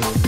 Thank you.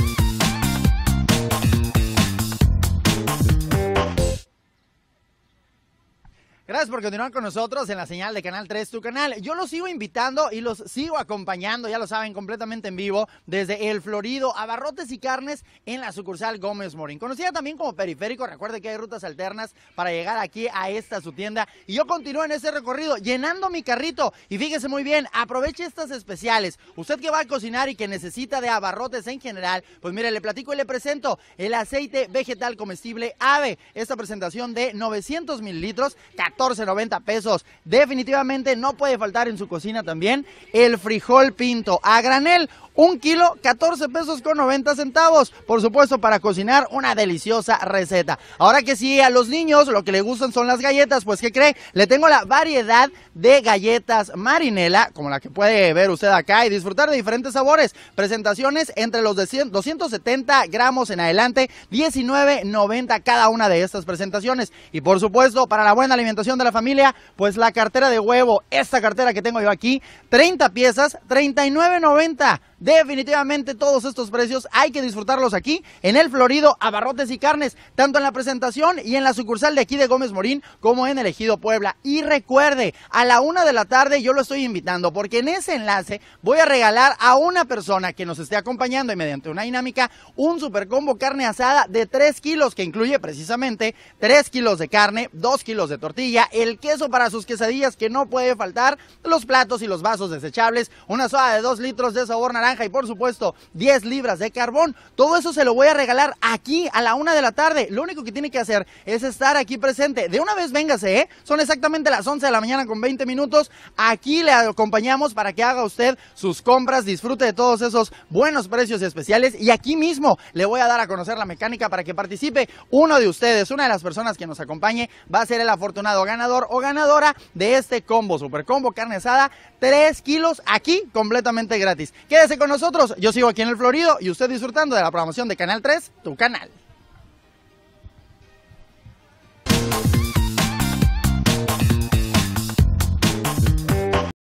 Gracias por continuar con nosotros en la señal de Canal 3, tu canal. Yo los sigo invitando y los sigo acompañando, ya lo saben, completamente en vivo desde El Florido, Abarrotes y Carnes en la sucursal Gómez Morín. Conocida también como Periférico, recuerde que hay rutas alternas para llegar aquí a esta su tienda. Y yo continúo en ese recorrido llenando mi carrito. Y fíjese muy bien, aproveche estas especiales. Usted que va a cocinar y que necesita de abarrotes en general, pues mire, le platico y le presento el aceite vegetal comestible AVE. Esta presentación de 900 mililitros, 14.90 pesos. Definitivamente no puede faltar en su cocina también el frijol pinto a granel. Un kilo, 14 pesos con 90 centavos. Por supuesto, para cocinar una deliciosa receta. Ahora que sí, a los niños lo que les gustan son las galletas, pues ¿qué cree? Le tengo la variedad de galletas marinela, como la que puede ver usted acá, y disfrutar de diferentes sabores. Presentaciones entre los de 270 gramos en adelante, 19.90 cada una de estas presentaciones. Y por supuesto, para la buena alimentación, de la familia, pues la cartera de huevo, esta cartera que tengo yo aquí, 30 piezas, 39.90. Definitivamente todos estos precios hay que disfrutarlos aquí en el Florido Abarrotes y Carnes, tanto en la presentación y en la sucursal de aquí de Gómez Morín como en el Ejido Puebla. Y recuerde, a la una de la tarde yo lo estoy invitando porque en ese enlace voy a regalar a una persona que nos esté acompañando y mediante una dinámica un super combo carne asada de 3 kilos que incluye precisamente 3 kilos de carne, 2 kilos de tortilla, el queso para sus quesadillas que no puede faltar, los platos y los vasos desechables, una soda de 2 litros de sabor naranja y por supuesto 10 libras de carbón. Todo eso se lo voy a regalar aquí a la una de la tarde. Lo único que tiene que hacer es estar aquí presente. De una vez véngase, ¿eh? Son exactamente las 11 de la mañana con 20 minutos. Aquí le acompañamos para que haga usted sus compras, disfrute de todos esos buenos precios especiales y aquí mismo le voy a dar a conocer la mecánica para que participe uno de ustedes, una de las personas que nos acompañe va a ser el afortunado ganador o ganadora de este combo, super combo carne asada, 3 kilos aquí completamente gratis. Quédese con con nosotros. Yo sigo aquí en el Florido y usted disfrutando de la programación de Canal 3, tu canal.